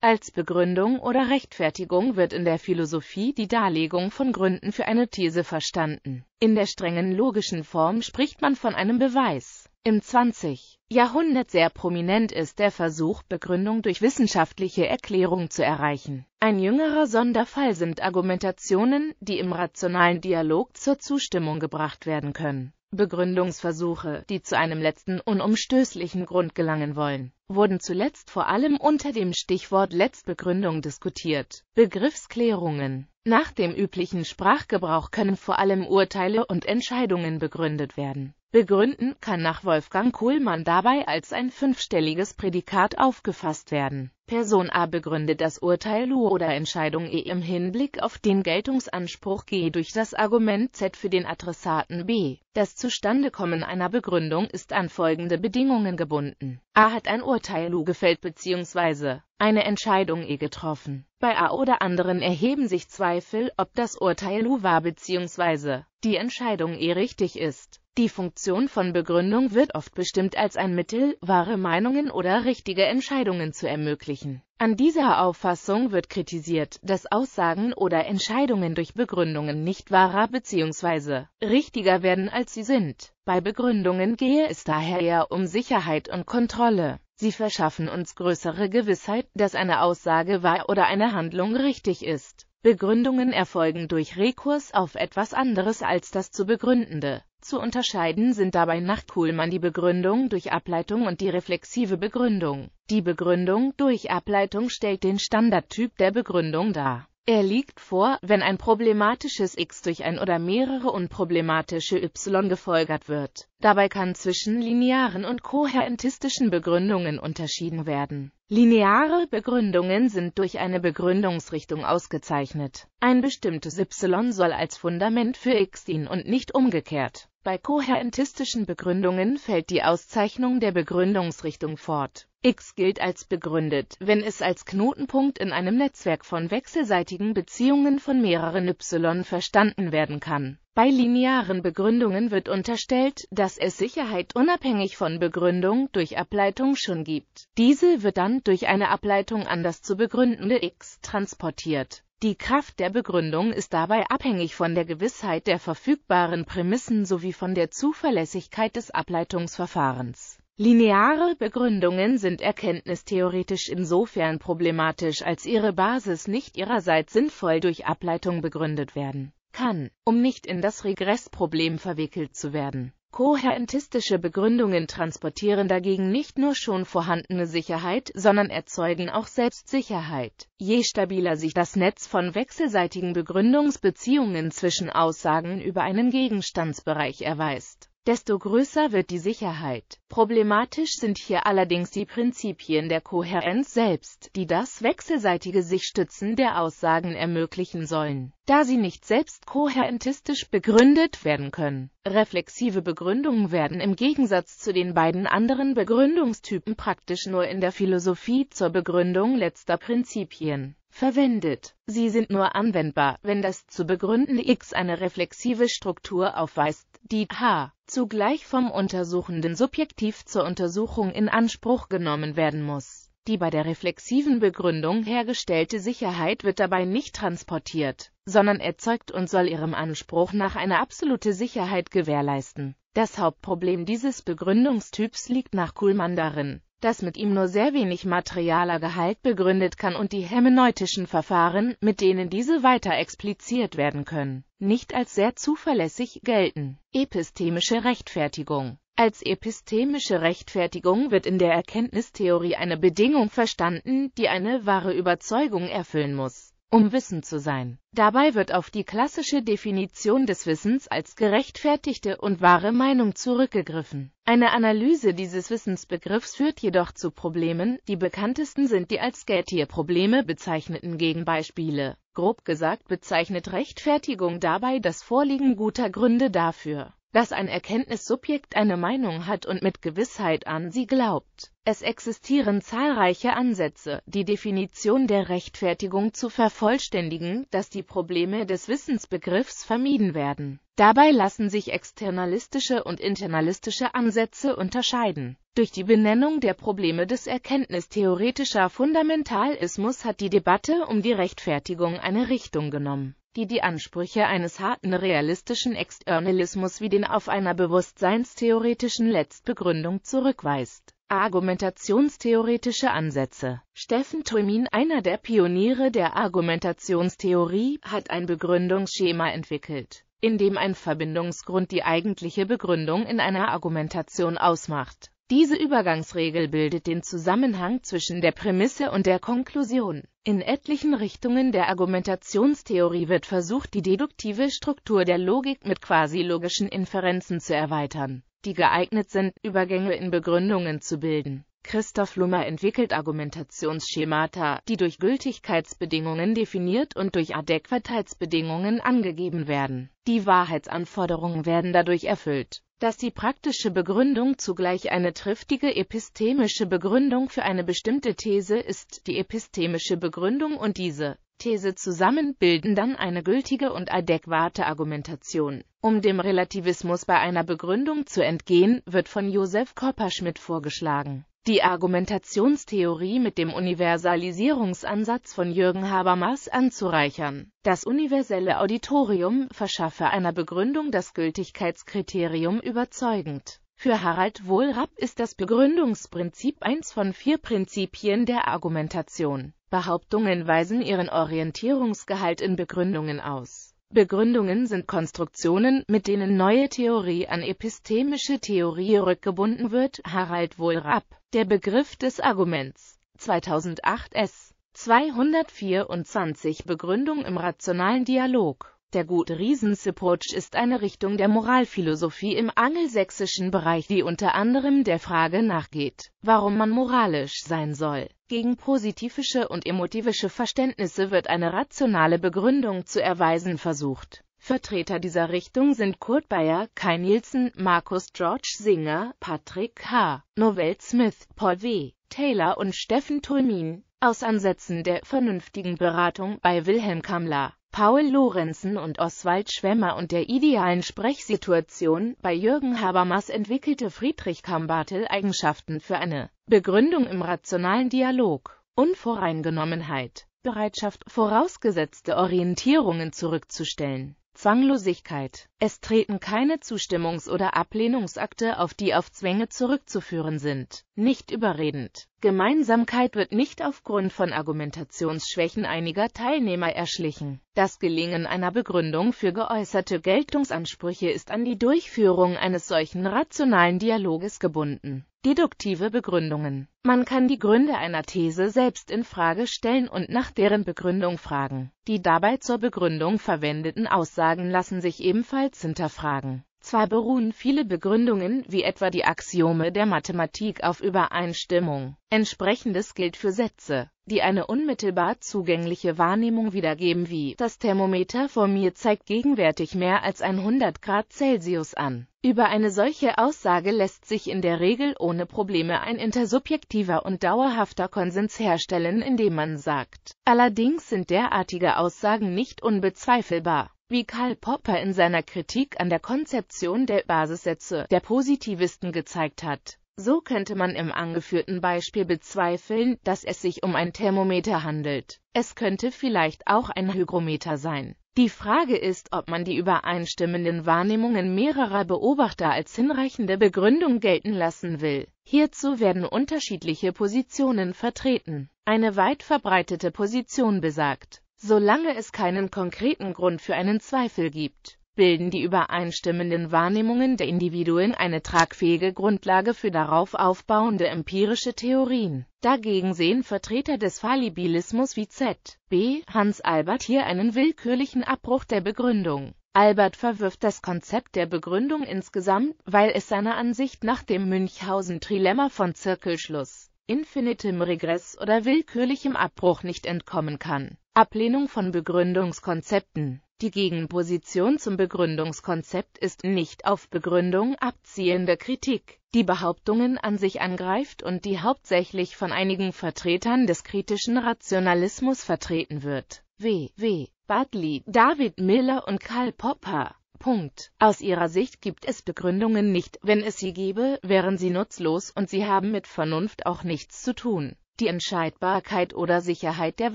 Als Begründung oder Rechtfertigung wird in der Philosophie die Darlegung von Gründen für eine These verstanden. In der strengen logischen Form spricht man von einem Beweis. Im 20. Jahrhundert sehr prominent ist der Versuch, Begründung durch wissenschaftliche Erklärung zu erreichen. Ein jüngerer Sonderfall sind Argumentationen, die im rationalen Dialog zur Zustimmung gebracht werden können. Begründungsversuche, die zu einem letzten unumstößlichen Grund gelangen wollen wurden zuletzt vor allem unter dem Stichwort Letztbegründung diskutiert. Begriffsklärungen Nach dem üblichen Sprachgebrauch können vor allem Urteile und Entscheidungen begründet werden. Begründen kann nach Wolfgang Kuhlmann dabei als ein fünfstelliges Prädikat aufgefasst werden. Person A begründet das Urteil U oder Entscheidung E im Hinblick auf den Geltungsanspruch G durch das Argument Z für den Adressaten B. Das Zustandekommen einer Begründung ist an folgende Bedingungen gebunden. A hat ein Urteil U gefällt bzw. eine Entscheidung E getroffen. Bei A oder anderen erheben sich Zweifel, ob das Urteil U war bzw. die Entscheidung E richtig ist. Die Funktion von Begründung wird oft bestimmt als ein Mittel, wahre Meinungen oder richtige Entscheidungen zu ermöglichen. An dieser Auffassung wird kritisiert, dass Aussagen oder Entscheidungen durch Begründungen nicht wahrer bzw. richtiger werden, als sie sind. Bei Begründungen gehe es daher eher um Sicherheit und Kontrolle. Sie verschaffen uns größere Gewissheit, dass eine Aussage wahr oder eine Handlung richtig ist. Begründungen erfolgen durch Rekurs auf etwas anderes als das zu Begründende. Zu unterscheiden sind dabei nach Kuhlmann die Begründung durch Ableitung und die reflexive Begründung. Die Begründung durch Ableitung stellt den Standardtyp der Begründung dar. Er liegt vor, wenn ein problematisches x durch ein oder mehrere unproblematische y gefolgert wird. Dabei kann zwischen linearen und kohärentistischen Begründungen unterschieden werden. Lineare Begründungen sind durch eine Begründungsrichtung ausgezeichnet. Ein bestimmtes y soll als Fundament für x dienen und nicht umgekehrt. Bei kohärentistischen Begründungen fällt die Auszeichnung der Begründungsrichtung fort. X gilt als begründet, wenn es als Knotenpunkt in einem Netzwerk von wechselseitigen Beziehungen von mehreren Y verstanden werden kann. Bei linearen Begründungen wird unterstellt, dass es Sicherheit unabhängig von Begründung durch Ableitung schon gibt. Diese wird dann durch eine Ableitung an das zu begründende X transportiert. Die Kraft der Begründung ist dabei abhängig von der Gewissheit der verfügbaren Prämissen sowie von der Zuverlässigkeit des Ableitungsverfahrens. Lineare Begründungen sind erkenntnistheoretisch insofern problematisch, als ihre Basis nicht ihrerseits sinnvoll durch Ableitung begründet werden kann, um nicht in das Regressproblem verwickelt zu werden Kohärentistische Begründungen transportieren dagegen nicht nur schon vorhandene Sicherheit, sondern erzeugen auch Selbstsicherheit. Je stabiler sich das Netz von wechselseitigen Begründungsbeziehungen zwischen Aussagen über einen Gegenstandsbereich erweist desto größer wird die Sicherheit. Problematisch sind hier allerdings die Prinzipien der Kohärenz selbst, die das wechselseitige Sichstützen der Aussagen ermöglichen sollen, da sie nicht selbst kohärentistisch begründet werden können. Reflexive Begründungen werden im Gegensatz zu den beiden anderen Begründungstypen praktisch nur in der Philosophie zur Begründung letzter Prinzipien verwendet. Sie sind nur anwendbar, wenn das zu begründende X eine reflexive Struktur aufweist, die h zugleich vom untersuchenden Subjektiv zur Untersuchung in Anspruch genommen werden muss. Die bei der reflexiven Begründung hergestellte Sicherheit wird dabei nicht transportiert, sondern erzeugt und soll ihrem Anspruch nach eine absolute Sicherheit gewährleisten. Das Hauptproblem dieses Begründungstyps liegt nach Kuhlmann darin, das mit ihm nur sehr wenig materialer Gehalt begründet kann und die hermeneutischen Verfahren, mit denen diese weiter expliziert werden können, nicht als sehr zuverlässig gelten. Epistemische Rechtfertigung Als epistemische Rechtfertigung wird in der Erkenntnistheorie eine Bedingung verstanden, die eine wahre Überzeugung erfüllen muss um Wissen zu sein. Dabei wird auf die klassische Definition des Wissens als gerechtfertigte und wahre Meinung zurückgegriffen. Eine Analyse dieses Wissensbegriffs führt jedoch zu Problemen, die bekanntesten sind die als Gettier-Probleme bezeichneten Gegenbeispiele. Grob gesagt bezeichnet Rechtfertigung dabei das Vorliegen guter Gründe dafür dass ein Erkenntnissubjekt eine Meinung hat und mit Gewissheit an sie glaubt. Es existieren zahlreiche Ansätze, die Definition der Rechtfertigung zu vervollständigen, dass die Probleme des Wissensbegriffs vermieden werden. Dabei lassen sich externalistische und internalistische Ansätze unterscheiden. Durch die Benennung der Probleme des erkenntnistheoretischer Fundamentalismus hat die Debatte um die Rechtfertigung eine Richtung genommen die die Ansprüche eines harten realistischen Externalismus wie den auf einer bewusstseinstheoretischen Letztbegründung zurückweist. Argumentationstheoretische Ansätze Steffen Thumin, einer der Pioniere der Argumentationstheorie, hat ein Begründungsschema entwickelt, in dem ein Verbindungsgrund die eigentliche Begründung in einer Argumentation ausmacht diese Übergangsregel bildet den Zusammenhang zwischen der Prämisse und der Konklusion. In etlichen Richtungen der Argumentationstheorie wird versucht, die deduktive Struktur der Logik mit quasi-logischen Inferenzen zu erweitern, die geeignet sind, Übergänge in Begründungen zu bilden. Christoph Lummer entwickelt Argumentationsschemata, die durch Gültigkeitsbedingungen definiert und durch Adäquatheitsbedingungen angegeben werden. Die Wahrheitsanforderungen werden dadurch erfüllt, dass die praktische Begründung zugleich eine triftige epistemische Begründung für eine bestimmte These ist. Die epistemische Begründung und diese These zusammen bilden dann eine gültige und adäquate Argumentation. Um dem Relativismus bei einer Begründung zu entgehen, wird von Josef Kopperschmidt vorgeschlagen die Argumentationstheorie mit dem Universalisierungsansatz von Jürgen Habermas anzureichern. Das universelle Auditorium verschaffe einer Begründung das Gültigkeitskriterium überzeugend. Für Harald Wohlrapp ist das Begründungsprinzip eins von vier Prinzipien der Argumentation. Behauptungen weisen ihren Orientierungsgehalt in Begründungen aus Begründungen sind Konstruktionen, mit denen neue Theorie an epistemische Theorie rückgebunden wird, Harald Wohlrapp, Der Begriff des Arguments 2008 S. 224 Begründung im rationalen Dialog der gut riesens approach ist eine Richtung der Moralphilosophie im angelsächsischen Bereich, die unter anderem der Frage nachgeht, warum man moralisch sein soll. Gegen positivische und emotivische Verständnisse wird eine rationale Begründung zu erweisen versucht. Vertreter dieser Richtung sind Kurt Bayer, Kai Nielsen, Markus George Singer, Patrick H., Novell Smith, Paul W., Taylor und Steffen Tulmin. Aus Ansätzen der vernünftigen Beratung bei Wilhelm Kammler, Paul Lorenzen und Oswald Schwemmer und der idealen Sprechsituation bei Jürgen Habermas entwickelte Friedrich Kambartel Eigenschaften für eine Begründung im rationalen Dialog, Unvoreingenommenheit, Bereitschaft, vorausgesetzte Orientierungen zurückzustellen, Zwanglosigkeit, es treten keine Zustimmungs- oder Ablehnungsakte auf, die auf Zwänge zurückzuführen sind. Nicht überredend. Gemeinsamkeit wird nicht aufgrund von Argumentationsschwächen einiger Teilnehmer erschlichen. Das Gelingen einer Begründung für geäußerte Geltungsansprüche ist an die Durchführung eines solchen rationalen Dialoges gebunden. Deduktive Begründungen Man kann die Gründe einer These selbst in Frage stellen und nach deren Begründung fragen. Die dabei zur Begründung verwendeten Aussagen lassen sich ebenfalls Results hinterfragen. Zwar beruhen viele Begründungen, wie etwa die Axiome der Mathematik, auf Übereinstimmung. Entsprechendes gilt für Sätze, die eine unmittelbar zugängliche Wahrnehmung wiedergeben, wie das Thermometer vor mir zeigt gegenwärtig mehr als 100 Grad Celsius an. Über eine solche Aussage lässt sich in der Regel ohne Probleme ein intersubjektiver und dauerhafter Konsens herstellen, indem man sagt, allerdings sind derartige Aussagen nicht unbezweifelbar. Wie Karl Popper in seiner Kritik an der Konzeption der Basissätze der Positivisten gezeigt hat. So könnte man im angeführten Beispiel bezweifeln, dass es sich um ein Thermometer handelt. Es könnte vielleicht auch ein Hygrometer sein. Die Frage ist, ob man die übereinstimmenden Wahrnehmungen mehrerer Beobachter als hinreichende Begründung gelten lassen will. Hierzu werden unterschiedliche Positionen vertreten. Eine weit verbreitete Position besagt, Solange es keinen konkreten Grund für einen Zweifel gibt, bilden die übereinstimmenden Wahrnehmungen der Individuen eine tragfähige Grundlage für darauf aufbauende empirische Theorien. Dagegen sehen Vertreter des Fallibilismus wie Z. B. Hans Albert hier einen willkürlichen Abbruch der Begründung. Albert verwirft das Konzept der Begründung insgesamt, weil es seiner Ansicht nach dem Münchhausen-Trilemma von Zirkelschluss infinitem Regress oder willkürlichem Abbruch nicht entkommen kann. Ablehnung von Begründungskonzepten Die Gegenposition zum Begründungskonzept ist nicht auf Begründung abziehende Kritik, die Behauptungen an sich angreift und die hauptsächlich von einigen Vertretern des kritischen Rationalismus vertreten wird. W. W. Bartley, David Miller und Karl Popper Punkt. Aus ihrer Sicht gibt es Begründungen nicht, wenn es sie gäbe, wären sie nutzlos und sie haben mit Vernunft auch nichts zu tun. Die Entscheidbarkeit oder Sicherheit der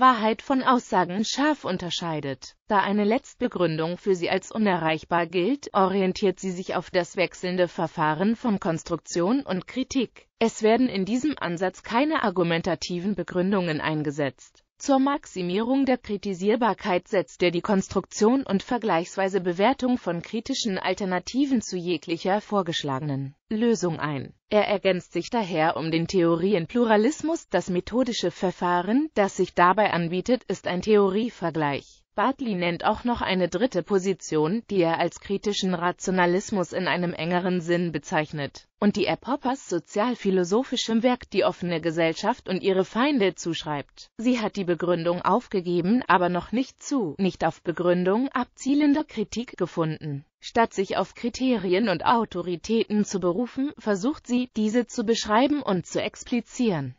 Wahrheit von Aussagen scharf unterscheidet. Da eine Letztbegründung für sie als unerreichbar gilt, orientiert sie sich auf das wechselnde Verfahren von Konstruktion und Kritik. Es werden in diesem Ansatz keine argumentativen Begründungen eingesetzt. Zur Maximierung der Kritisierbarkeit setzt er die Konstruktion und vergleichsweise Bewertung von kritischen Alternativen zu jeglicher vorgeschlagenen Lösung ein. Er ergänzt sich daher um den Theorienpluralismus. Das methodische Verfahren, das sich dabei anbietet, ist ein Theorievergleich. Bartley nennt auch noch eine dritte Position, die er als kritischen Rationalismus in einem engeren Sinn bezeichnet und die er Poppers sozialphilosophischem Werk Die offene Gesellschaft und ihre Feinde zuschreibt. Sie hat die Begründung aufgegeben, aber noch nicht zu, nicht auf Begründung abzielender Kritik gefunden. Statt sich auf Kriterien und Autoritäten zu berufen, versucht sie, diese zu beschreiben und zu explizieren.